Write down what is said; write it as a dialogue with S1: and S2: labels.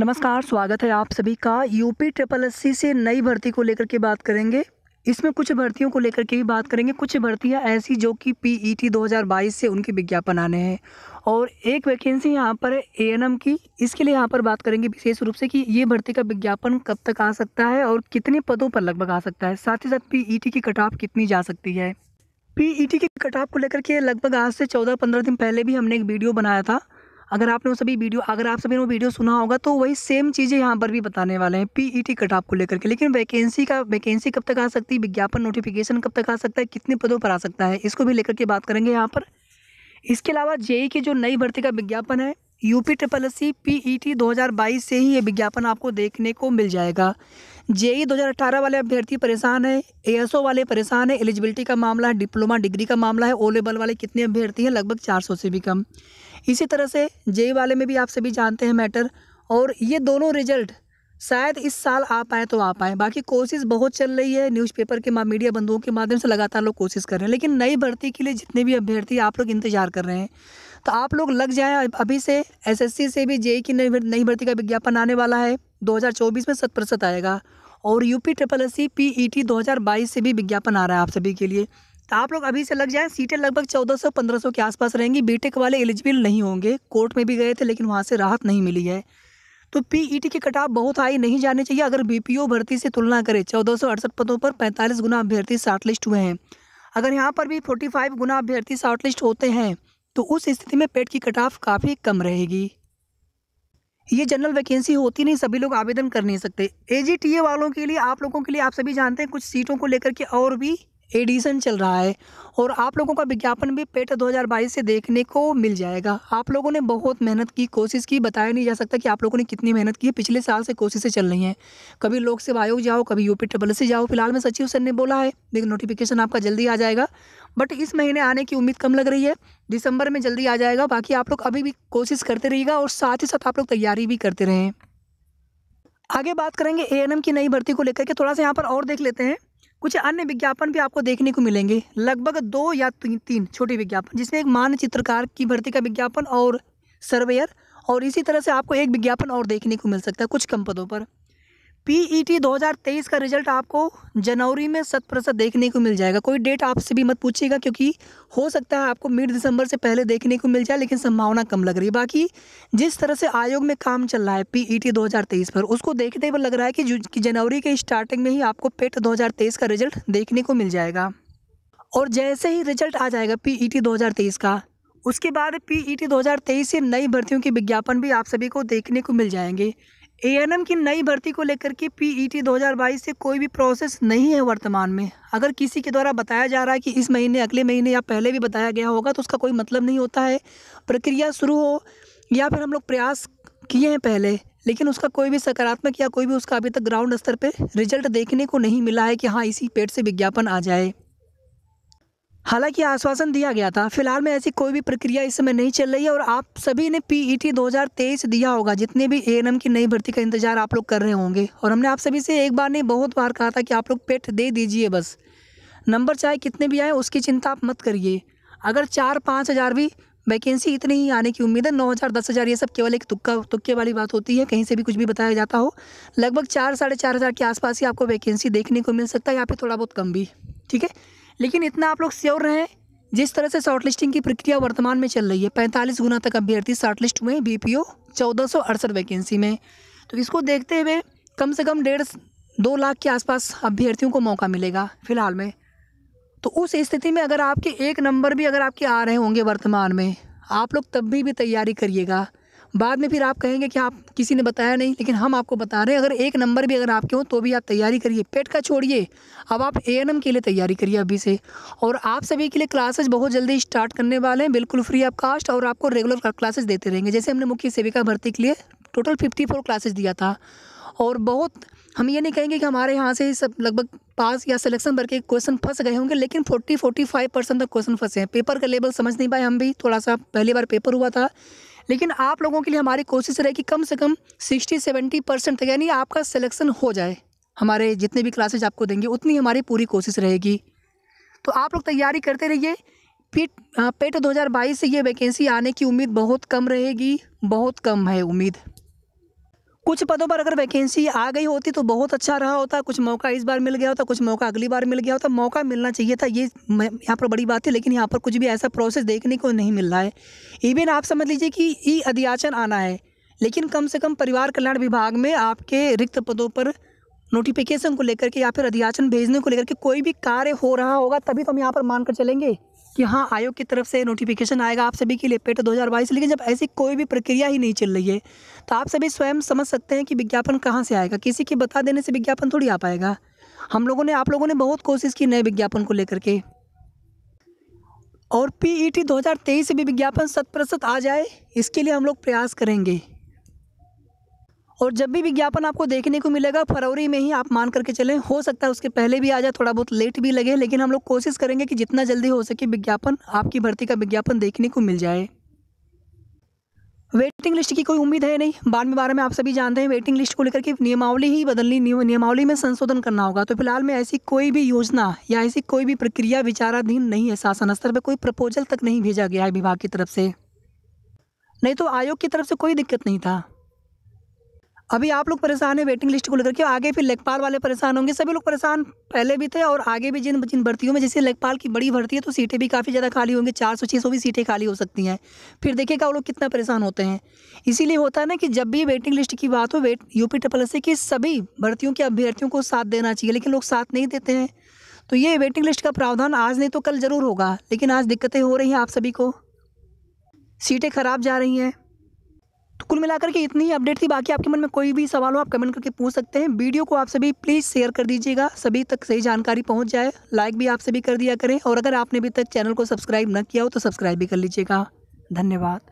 S1: नमस्कार स्वागत है आप सभी का यूपी ट्रिपल एस से नई भर्ती को लेकर के बात करेंगे इसमें कुछ भर्तियों को लेकर के भी बात करेंगे कुछ भर्तियां ऐसी जो कि पीईटी e 2022 से उनके विज्ञापन आने हैं और एक वैकेंसी यहाँ पर है एएनएम की इसके लिए यहाँ पर बात करेंगे विशेष रूप से कि ये भर्ती का विज्ञापन कब तक आ सकता है और कितने पदों पर लगभग आ सकता है साथ ही साथ पी e की कटाव कितनी जा सकती है पी e की कटाव को लेकर के लगभग आज से चौदह पंद्रह दिन पहले भी हमने एक वीडियो बनाया था अगर आपने वो सभी वीडियो अगर आप सभी ने वो वीडियो सुना होगा तो वही सेम चीज़ें यहाँ पर भी बताने वाले हैं पीईटी e कट आपको को लेकर के लेकिन वैकेंसी का वैकेंसी कब तक आ सकती है विज्ञापन नोटिफिकेशन कब तक आ सकता है कितने पदों पर आ सकता है इसको भी लेकर के बात करेंगे यहाँ पर इसके अलावा जेई की e जो नई भर्ती का विज्ञापन है UP triple S C PET 2022 से ही ये विज्ञापन आपको देखने को मिल जाएगा जेई 2018 वाले अभ्यर्थी परेशान है एएसओ वाले परेशान है एलिजिबिलिटी का मामला है डिप्लोमा डिग्री का मामला है ओ लेवल वाले कितने अभ्यर्थी हैं लगभग 400 से भी कम इसी तरह से जेई वाले में भी आप सभी जानते हैं मैटर और ये दोनों रिजल्ट शायद इस साल आ पाए तो आ पाए बाकी कोशिश बहुत चल रही है न्यूज़पेपर के मीडिया बंधुओं के माध्यम से लगातार लोग कोशिश कर रहे हैं लेकिन नई भर्ती के लिए जितने भी अभ्यर्थी आप लोग इंतजार कर रहे हैं तो आप लोग लग जाए अभी से एसएससी से भी जेई की नई भर्ती का विज्ञापन आने वाला है 2024 में शत प्रतिशत आएगा और UP triple S C P E T से भी विज्ञापन आ रहा है आप सभी के लिए तो आप लोग अभी से लग जाएं सीटें लगभग 1400-1500 के आसपास रहेंगी बीटेक वाले एलिजिबल नहीं होंगे कोर्ट में भी गए थे लेकिन वहाँ से राहत नहीं मिली है तो पीईटी e की कटाव बहुत हाई नहीं जानी चाहिए अगर बीपीओ भर्ती से तुलना करें चौदह पदों पर पैंतालीस गुना अभ्यर्थी शॉर्टलिस्ट हुए हैं अगर यहाँ पर भी फोर्टी फाइव गुना अभ्यर्थी शॉर्टलिस्ट होते हैं तो उस स्थिति में पेट की कटाव काफ़ी कम रहेगी ये जनरल वैकेंसी होती नहीं सभी लोग आवेदन कर नहीं सकते ए वालों के लिए आप लोगों के लिए आप सभी जानते हैं कुछ सीटों को लेकर के और भी एडिशन चल रहा है और आप लोगों का विज्ञापन भी पेट 2022 से देखने को मिल जाएगा आप लोगों ने बहुत मेहनत की कोशिश की बताया नहीं जा सकता कि आप लोगों ने कितनी मेहनत की है पिछले साल से कोशिशें चल रही हैं कभी लोक सेवा आयोग जाओ कभी यूपी ट्रबल से जाओ फिलहाल में सचिव सर ने बोला है लेकिन नोटिफिकेशन आपका जल्दी आ जाएगा बट इस महीने आने की उम्मीद कम लग रही है दिसंबर में जल्दी आ जाएगा बाकी आप लोग अभी भी कोशिश करते रहिएगा और साथ ही साथ आप लोग तैयारी भी करते रहें आगे बात करेंगे ए की नई भर्ती को लेकर के थोड़ा सा यहाँ पर और देख लेते हैं कुछ अन्य विज्ञापन भी आपको देखने को मिलेंगे लगभग दो या तीन तीन छोटे विज्ञापन जिसमें एक मान चित्रकार की भर्ती का विज्ञापन और सर्वेयर और इसी तरह से आपको एक विज्ञापन और देखने को मिल सकता है कुछ कम पदों पर पीईटी e 2023 का रिजल्ट आपको जनवरी में शत प्रतिशत देखने को मिल जाएगा कोई डेट आपसे भी मत पूछिएगा क्योंकि हो सकता है आपको मिड दिसंबर से पहले देखने को मिल जाए लेकिन संभावना कम लग रही है बाकी जिस तरह से आयोग में काम चल रहा है पीईटी e 2023 पर उसको देखते पर लग रहा है कि जनवरी के स्टार्टिंग में ही आपको पेट e दो का रिजल्ट देखने को मिल जाएगा और जैसे ही रिजल्ट आ जाएगा पी ई का उसके बाद पी ई से नई भर्तियों के विज्ञापन भी आप सभी को देखने को मिल जाएंगे एएनएम की नई भर्ती को लेकर के पीईटी e 2022 से कोई भी प्रोसेस नहीं है वर्तमान में अगर किसी के द्वारा बताया जा रहा है कि इस महीने अगले महीने या पहले भी बताया गया होगा तो उसका कोई मतलब नहीं होता है प्रक्रिया शुरू हो या फिर हम लोग प्रयास किए हैं पहले लेकिन उसका कोई भी सकारात्मक या कोई भी उसका अभी तक ग्राउंड स्तर पर रिजल्ट देखने को नहीं मिला है कि हाँ इसी पेट से विज्ञापन आ जाए हालांकि आश्वासन दिया गया था फिलहाल में ऐसी कोई भी प्रक्रिया इस समय नहीं चल रही है और आप सभी ने पीईटी e 2023 दिया होगा जितने भी ए की नई भर्ती का इंतजार आप लोग कर रहे होंगे और हमने आप सभी से एक बार नहीं बहुत बार कहा था कि आप लोग पेट दे दीजिए बस नंबर चाहे कितने भी आए उसकी चिंता आप मत करिए अगर चार पाँच हज़ार भी वैकेंसी इतनी ही आने की उम्मीद है नौ हज़ार दस हज़ार ये सब केवल एक तुक्का तुक्के वाली बात होती है कहीं से भी कुछ भी बताया जाता हो लगभग चार साढ़े चार हज़ार के आसपास ही आपको वैकेंसी देखने को मिल सकता है या फिर थोड़ा बहुत कम भी ठीक है लेकिन इतना आप लोग श्योर रहें जिस तरह से शॉर्टलिस्टिंग की प्रक्रिया वर्तमान में चल रही है पैंतालीस गुना तक अभ्यर्थी शॉर्टलिस्ट हुए बी पी ओ चौदह सौ अड़सठ वैकेंसी में तो इसको देखते हुए कम से कम डेढ़ दो लाख के आसपास अभ्यर्थियों को मौका मिलेगा फिलहाल में तो उस स्थिति में अगर आपके एक नंबर भी अगर आपके आ रहे होंगे वर्तमान में आप लोग तब भी भी तैयारी करिएगा बाद में फिर आप कहेंगे कि आप किसी ने बताया नहीं लेकिन हम आपको बता रहे हैं अगर एक नंबर भी अगर आपके हों तो भी आप तैयारी करिए पेट का छोड़िए अब आप ए के लिए तैयारी करिए अभी से और आप सभी के लिए क्लासेज बहुत जल्दी स्टार्ट करने वाले हैं बिल्कुल फ्री ऑफ कास्ट और आपको रेगुलर क्लासेज देते रहेंगे जैसे हमने मुख्य सेविका भर्ती के लिए टोटल फिफ्टी फोर दिया था और बहुत हम ये नहीं कहेंगे कि हमारे यहाँ से सब लगभग पास या सिलेक्शन भर के क्वेश्चन फंस गए होंगे लेकिन 40 45 परसेंट तक क्वेश्चन फंसे हैं पेपर का लेवल समझ नहीं पाए हम भी थोड़ा सा पहली बार पेपर हुआ था लेकिन आप लोगों के लिए हमारी कोशिश रहे कि कम से कम सिक्सटी सेवेंटी परसेंट तक यानी आपका सिलेक्शन हो जाए हमारे जितने भी क्लासेज आपको देंगे उतनी हमारी पूरी कोशिश रहेगी तो आप लोग तैयारी करते रहिए पेट पेट दो से ये वैकेंसी आने की उम्मीद बहुत कम रहेगी बहुत कम है उम्मीद कुछ पदों पर अगर वैकेंसी आ गई होती तो बहुत अच्छा रहा होता कुछ मौका इस बार मिल गया होता कुछ मौका अगली बार मिल गया होता मौका मिलना चाहिए था ये यहाँ पर बड़ी बात है लेकिन यहाँ पर कुछ भी ऐसा प्रोसेस देखने को नहीं मिल रहा है इवन आप समझ लीजिए कि ई अधियाचन आना है लेकिन कम से कम परिवार कल्याण विभाग में आपके रिक्त पदों पर नोटिफिकेशन को लेकर के या फिर अधियाचन भेजने को लेकर के कोई भी कार्य हो रहा होगा तभी तो हम यहाँ पर मानकर चलेंगे कि हाँ आयोग की तरफ से नोटिफिकेशन आएगा आप सभी के लिए पेट 2022 लेकिन जब ऐसी कोई भी प्रक्रिया ही नहीं चल रही है तो आप सभी स्वयं समझ सकते हैं कि विज्ञापन कहाँ से आएगा किसी के बता देने से विज्ञापन थोड़ी आ पाएगा हम लोगों ने आप लोगों ने बहुत कोशिश की नए विज्ञापन को लेकर के और पीईटी e 2023 से भी विज्ञापन शत प्रतिशत आ जाए इसके लिए हम लोग प्रयास करेंगे और जब भी विज्ञापन आपको देखने को मिलेगा फरवरी में ही आप मान करके चलें हो सकता है उसके पहले भी आ जाए थोड़ा बहुत लेट भी लगे लेकिन हम लोग कोशिश करेंगे कि जितना जल्दी हो सके विज्ञापन आपकी भर्ती का विज्ञापन देखने को मिल जाए वेटिंग लिस्ट की कोई उम्मीद है नहीं बाद में बारे में आप सभी जानते हैं वेटिंग लिस्ट को लेकर के नियमावली ही बदलनी नियमावली में संशोधन करना होगा तो फिलहाल में ऐसी कोई भी योजना या ऐसी कोई भी प्रक्रिया विचाराधीन नहीं है शासन स्तर पर कोई प्रपोजल तक नहीं भेजा गया है विभाग की तरफ से नहीं तो आयोग की तरफ से कोई दिक्कत नहीं था अभी आप लोग परेशान हैं वेटिंग लिस्ट को लेकर के आगे फिर लेखपाल वाले परेशान होंगे सभी लोग परेशान पहले भी थे और आगे भी जिन जिन भर्तियों में जैसे लेखपाल की बड़ी भर्ती है तो सीटें भी काफ़ी ज़्यादा खाली होंगी चार सौ छः सौ भी सीटें खाली हो सकती हैं फिर देखिएगा वो लोग कितना परेशान होते हैं इसीलिए होता है ना कि जब भी वेटिंग लिस्ट की बात हो वेट यूपी ट्रपल एस की सभी भर्तियों के अभ्यर्थियों को साथ देना चाहिए लेकिन लोग साथ नहीं देते हैं तो ये वेटिंग लिस्ट का प्रावधान आज नहीं तो कल ज़रूर होगा लेकिन आज दिक्कतें हो रही हैं आप सभी को सीटें खराब जा रही हैं तो कुल मिलाकर के इतनी ही अपडेट थी बाकी आपके मन में कोई भी सवाल हो आप कमेंट करके पूछ सकते हैं वीडियो को आप सभी प्लीज़ शेयर कर दीजिएगा सभी तक सही जानकारी पहुंच जाए लाइक भी आप सभी कर दिया करें और अगर आपने अभी तक चैनल को सब्सक्राइब न किया हो तो सब्सक्राइब भी कर लीजिएगा धन्यवाद